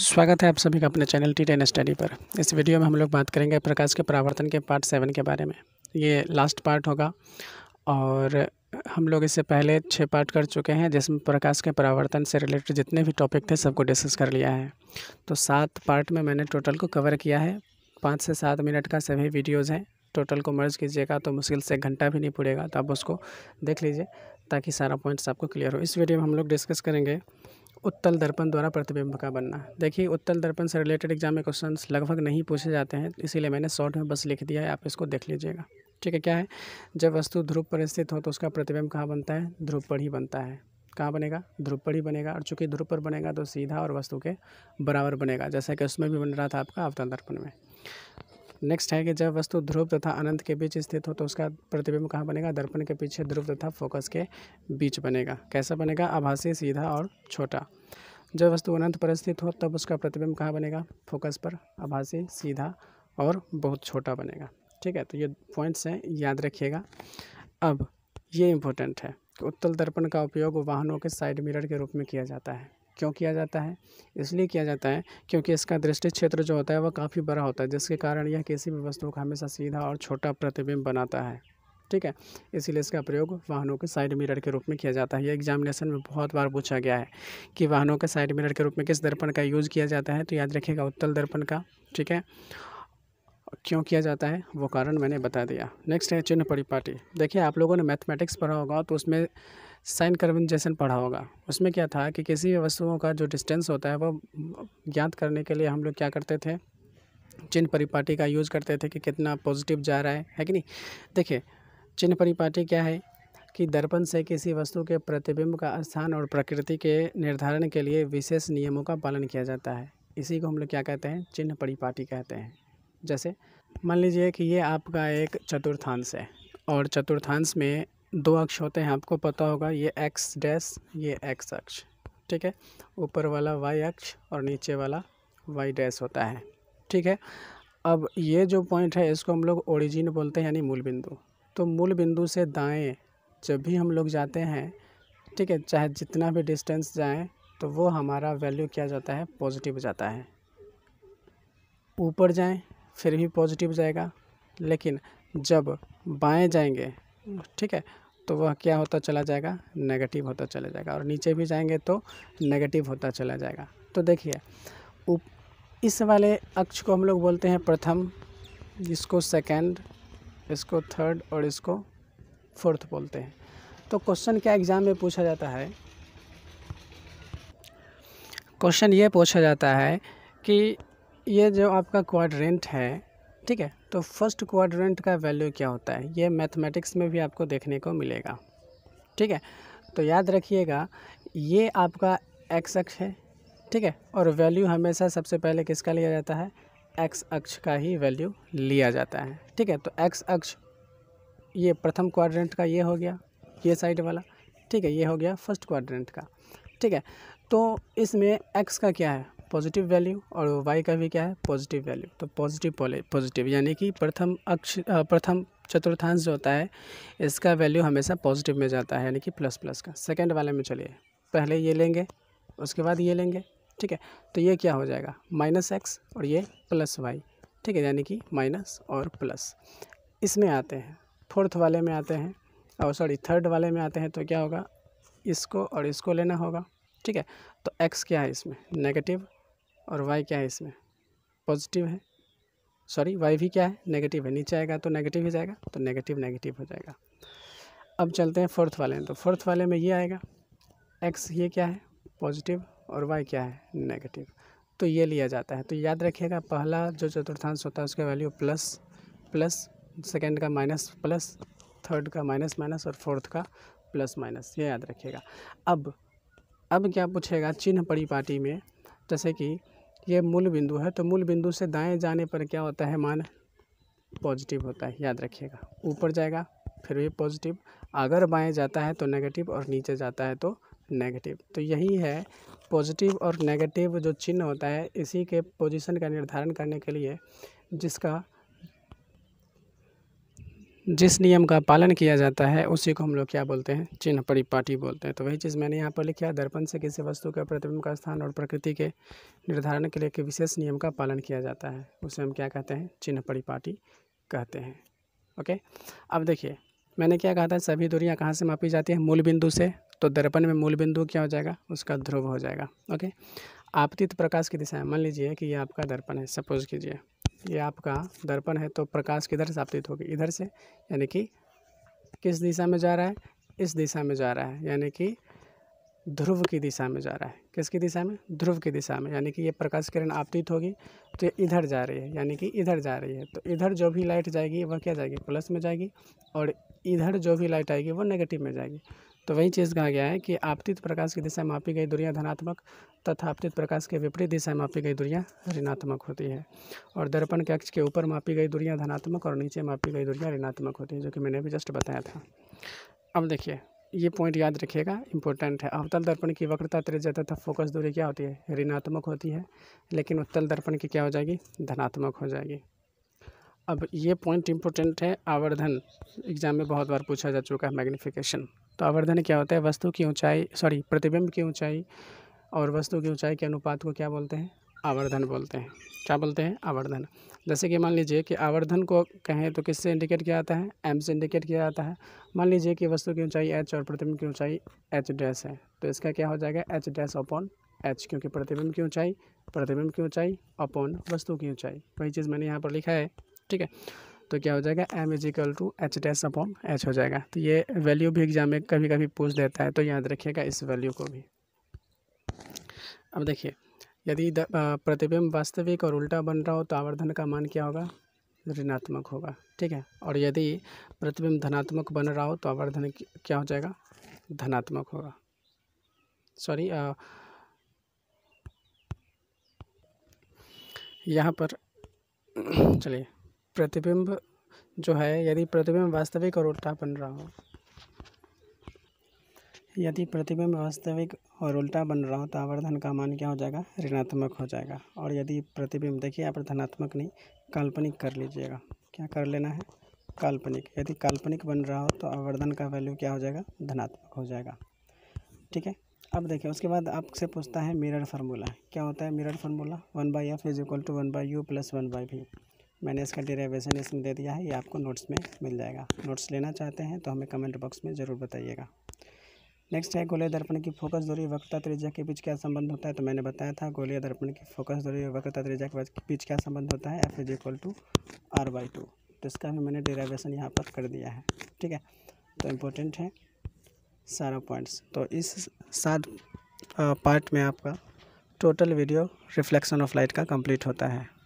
स्वागत है आप सभी का अपने चैनल टी टेन स्टडी पर इस वीडियो में हम लोग बात करेंगे प्रकाश के परावर्तन के पार्ट सेवन के बारे में ये लास्ट पार्ट होगा और हम लोग इससे पहले छः पार्ट कर चुके हैं जिसमें प्रकाश के परावर्तन से रिलेटेड जितने भी टॉपिक थे सबको डिस्कस कर लिया है तो सात पार्ट में मैंने टोटल को कवर किया है पाँच से सात मिनट का सभी वीडियोज़ हैं टोटल को मर्ज कीजिएगा तो मुश्किल से घंटा भी नहीं पड़ेगा तो आप उसको देख लीजिए ताकि सारा पॉइंट्स आपको क्लियर हो इस वीडियो में हम लोग डिस्कस करेंगे उत्तल दर्पण द्वारा प्रतिबिंब का बनना देखिए उत्तल दर्पण से रिलेटेड एग्जाम में क्वेश्चन लगभग नहीं पूछे जाते हैं इसीलिए मैंने शॉर्ट में बस लिख दिया है आप इसको देख लीजिएगा ठीक है क्या है जब वस्तु ध्रुव पर स्थित हो तो उसका प्रतिबिंब कहाँ बनता है ध्रुव पर ही बनता है कहाँ बनेगा ध्रुव पर ही बनेगा और चूँकि ध्रुव पर बनेगा तो सीधा और वस्तु के बराबर बनेगा जैसा कि उसमें भी बन रहा था आपका अवतल दर्पण में नेक्स्ट है कि जब वस्तु ध्रुव तथा अनंत के बीच स्थित हो तो उसका प्रतिबिंब कहाँ बनेगा दर्पण के पीछे ध्रुव तथा फोकस के बीच बनेगा कैसा बनेगा आभासी सीधा और छोटा जब वस्तु अनंत पर स्थित हो तब उसका प्रतिबिंब कहाँ बनेगा फोकस पर आभासी सीधा और बहुत छोटा बनेगा ठीक है तो ये पॉइंट्स हैं याद रखिएगा अब ये इम्पोर्टेंट है कि उत्तल दर्पण का उपयोग वाहनों के साइड मिरर के रूप में किया जाता है क्यों किया जाता है इसलिए किया जाता है क्योंकि इसका दृष्टि क्षेत्र जो होता है वह काफ़ी बड़ा होता है जिसके कारण यह किसी भी वस्तु का हमेशा सीधा और छोटा प्रतिबिंब बनाता है ठीक है इसीलिए इसका प्रयोग वाहनों के साइड मिरर के रूप में किया जाता है यह एग्जामिनेशन में बहुत बार पूछा गया है कि वाहनों के साइड मिरर के रूप में किस दर्पण का यूज़ किया जाता है तो याद रखिएगा उत्तल दर्पण का ठीक है क्यों किया जाता है वो कारण मैंने बता दिया नेक्स्ट है चिन्ह परिपाटी देखिए आप लोगों ने मैथमेटिक्स पढ़ा होगा तो उसमें साइन कन्वेंजेशन पढ़ा होगा उसमें क्या था कि किसी भी वस्तुओं का जो डिस्टेंस होता है वो ज्ञात करने के लिए हम लोग क्या करते थे चिन्ह परिपाटी का यूज़ करते थे कि कितना पॉजिटिव जा रहा है है कि नहीं देखिए चिन्ह परिपाटी क्या है कि दर्पण से किसी वस्तु के प्रतिबिंब का स्थान और प्रकृति के निर्धारण के लिए विशेष नियमों का पालन किया जाता है इसी को हम लोग क्या कहते हैं चिन्ह परिपाटी कहते हैं जैसे मान लीजिए कि ये आपका एक चतुर्थांश है और चतुर्थांश में दो अक्ष होते हैं आपको पता होगा ये एक्स डैश ये एक्स अक्ष ठीक है ऊपर वाला वाई अक्ष और नीचे वाला वाई डैश होता है ठीक है अब ये जो पॉइंट है इसको हम लोग ओरिजिन बोलते हैं यानी मूल बिंदु तो मूल बिंदु से दाएं जब भी हम लोग जाते हैं ठीक है चाहे जितना भी डिस्टेंस जाएं तो वो हमारा वैल्यू क्या जाता है पॉजिटिव जाता है ऊपर जाएँ फिर भी पॉजिटिव जाएगा लेकिन जब बाएँ जाएंगे ठीक है तो वह क्या होता चला जाएगा नेगेटिव होता चला जाएगा और नीचे भी जाएंगे तो नेगेटिव होता चला जाएगा तो देखिए इस वाले अक्ष को हम लोग बोलते हैं प्रथम इसको सेकेंड इसको थर्ड और इसको फोर्थ बोलते हैं तो क्वेश्चन क्या एग्ज़ाम में पूछा जाता है क्वेश्चन ये पूछा जाता है कि ये जो आपका क्वाड्रेंट है ठीक है तो फर्स्ट क्वाड्रेंट का वैल्यू क्या होता है ये मैथमेटिक्स में भी आपको देखने को मिलेगा ठीक है तो याद रखिएगा ये आपका एक्स अक्ष है ठीक है और वैल्यू हमेशा सबसे पहले किसका लिया जाता है एक्स अक्ष का ही वैल्यू लिया जाता है ठीक है तो एक्स अक्ष ये प्रथम क्वाड्रेंट का ये हो गया ये साइड वाला ठीक है ये हो गया फर्स्ट क्वाड्रेंट का ठीक है तो इसमें एक्स का क्या है पॉजिटिव वैल्यू और वाई का भी क्या है पॉजिटिव वैल्यू तो पॉजिटिव पॉजिटिव यानी कि प्रथम अक्ष प्रथम चतुर्थांश जो होता है इसका वैल्यू हमेशा पॉजिटिव में जाता है यानी कि प्लस प्लस का सेकेंड वाले में चलिए पहले ये लेंगे उसके बाद ये लेंगे ठीक है तो ये क्या हो जाएगा माइनस एक्स और ये प्लस वाई ठीक है यानी कि माइनस और प्लस इसमें आते हैं फोर्थ वाले में आते हैं और सॉरी थर्ड वाले में आते हैं तो क्या होगा इसको और इसको लेना होगा ठीक है तो एक्स क्या है इसमें नेगेटिव और वाई क्या है इसमें पॉजिटिव है सॉरी वाई भी क्या है नेगेटिव है नीचे आएगा तो नेगेटिव ही जाएगा तो नेगेटिव नेगेटिव हो जाएगा अब चलते हैं फोर्थ वाले में तो फोर्थ वाले में ये आएगा एक्स ये क्या है पॉजिटिव और वाई क्या है नेगेटिव तो ये लिया जाता है तो याद रखिएगा पहला जो चतुर्थांश होता है उसका वैल्यू प्लस प्लस सेकेंड का माइनस प्लस थर्ड का माइनस माइनस और फोर्थ का प्लस माइनस ये याद रखिएगा अब अब क्या पूछेगा चिन्ह परिपाटी में जैसे कि ये मूल बिंदु है तो मूल बिंदु से दाएं जाने पर क्या होता है मान पॉजिटिव होता है याद रखिएगा ऊपर जाएगा फिर भी पॉजिटिव अगर बाएं जाता है तो नेगेटिव और नीचे जाता है तो नेगेटिव तो यही है पॉजिटिव और नेगेटिव जो चिन्ह होता है इसी के पोजिशन का निर्धारण करने के लिए जिसका जिस नियम का पालन किया जाता है उसी को हम लोग क्या बोलते हैं चिन्ह परिपाटी बोलते हैं तो वही चीज़ मैंने यहाँ पर लिखा दर्पण से किसी वस्तु के प्रतिबिंब का स्थान और प्रकृति के निर्धारण के लिए एक विशेष नियम का पालन किया जाता है उसे हम क्या कहते हैं चिन्ह परिपाटी कहते हैं ओके अब देखिए मैंने क्या कहा था सभी दूरियाँ कहाँ से मापी जाती है मूल बिंदु से तो दर्पण में मूल बिंदु क्या हो जाएगा उसका ध्रुव हो जाएगा ओके आपतित प्रकाश की दिशा मान लीजिए कि ये आपका दर्पण है सपोज कीजिए ये आपका दर्पण है तो प्रकाश किधर से आपतित होगी इधर से यानी कि किस दिशा में जा रहा है इस दिशा में जा रहा है यानी कि ध्रुव की दिशा में जा रहा है किसकी दिशा में ध्रुव की दिशा में यानी कि ये प्रकाश किरण आपतित होगी तो ये इधर जा रही है यानी कि इधर जा रही है तो इधर जो भी लाइट जाएगी वह क्या जाएगी प्लस में जाएगी और इधर जो भी लाइट आएगी वो नेगेटिव में जाएगी तो वही चीज़ कहा गया है कि आपतित प्रकाश की दिशा मापी गई दूरियाँ धनात्मक तथा आपतित प्रकाश के विपरीत दिशा मापी गई दूरियाँ ऋणात्मक होती है और दर्पण के अक्ष के ऊपर मापी गई दूरियाँ धनात्मक और नीचे मापी गई दूरियाँ ऋणात्मक होती है जो कि मैंने अभी जस्ट बताया था अब देखिए ये पॉइंट याद रखिएगा इंपॉर्टेंट है अवतल दर्पण की वक्रता त्रिज्या तथा फोकस दूरी क्या होती है ऋणात्मक होती है लेकिन उत्तल दर्पण की क्या हो जाएगी धनात्मक हो जाएगी अब ये पॉइंट इंपॉर्टेंट है आवर्धन एग्जाम में बहुत बार पूछा जा चुका है मैग्निफिकेशन तो आवर्धन क्या होता है वस्तु की ऊंचाई सॉरी प्रतिबिंब की ऊंचाई और वस्तु की ऊंचाई के अनुपात को क्या बोलते हैं आवर्धन बोलते हैं क्या बोलते हैं आवर्धन जैसे कि मान लीजिए कि आवर्धन को कहें तो किससे इंडिकेट किया जाता है एम से इंडिकेट किया जाता है मान लीजिए कि वस्तु की ऊंचाई एच और प्रतिबिंब की ऊंचाई एच डैश है तो इसका क्या हो जाएगा एच डैश अपॉन एच क्योंकि प्रतिबिंब की ऊंचाई प्रतिबिंब की ऊंचाई अपॉन वस्तु की ऊंचाई वही चीज़ मैंने यहाँ पर लिखा है ठीक है तो क्या हो जाएगा M is equal to H dash upon H हो जाएगा तो ये वैल्यू भी एग्जाम में कभी कभी पूछ देता है तो याद रखिएगा इस वैल्यू को भी अब देखिए यदि प्रतिबिंब वास्तविक और उल्टा बन रहा हो तो आवर्धन का मान क्या होगा ऋणात्मक होगा ठीक है और यदि प्रतिबिंब धनात्मक बन रहा हो तो आवर्धन क्या हो जाएगा धनात्मक होगा सॉरी यहाँ पर चलिए प्रतिबिंब जो है यदि प्रतिबिंब वास्तविक और उल्टा बन रहा हो यदि प्रतिबिंब वास्तविक और उल्टा बन रहा हो तो आवर्धन का मान क्या हो जाएगा ऋणात्मक हो जाएगा और यदि प्रतिबिंब देखिए आप धनात्मक नहीं काल्पनिक कर लीजिएगा क्या कर लेना है काल्पनिक यदि काल्पनिक बन रहा हो तो आवर्धन का वैल्यू क्या हो जाएगा धनात्मक हो जाएगा ठीक है अब देखिए उसके बाद आपसे पूछता है मिरर फार्मूला क्या होता है mirror formula one by F is equal to one by U plus one by V मैंने इसका डेरेवेशन इसमें दे दिया है ये आपको नोट्स में मिल जाएगा नोट्स लेना चाहते हैं तो हमें कमेंट बॉक्स में ज़रूर बताइएगा नेक्स्ट है गोले दर्पण की फोकस दूरी वक्रता त्रिज्या के बीच क्या संबंध होता है तो मैंने बताया था गोलिया दर्पण की फोकस दूरी वक्रता त्रिज्या के बीच क्या संबंध होता है F is equal to R by two तो इसका भी मैंने डेरेवेशन यहाँ पर कर दिया है ठीक है तो इम्पोर्टेंट है सारा पॉइंट्स तो इस सात पार्ट में आपका total video reflection of light का कम्प्लीट होता है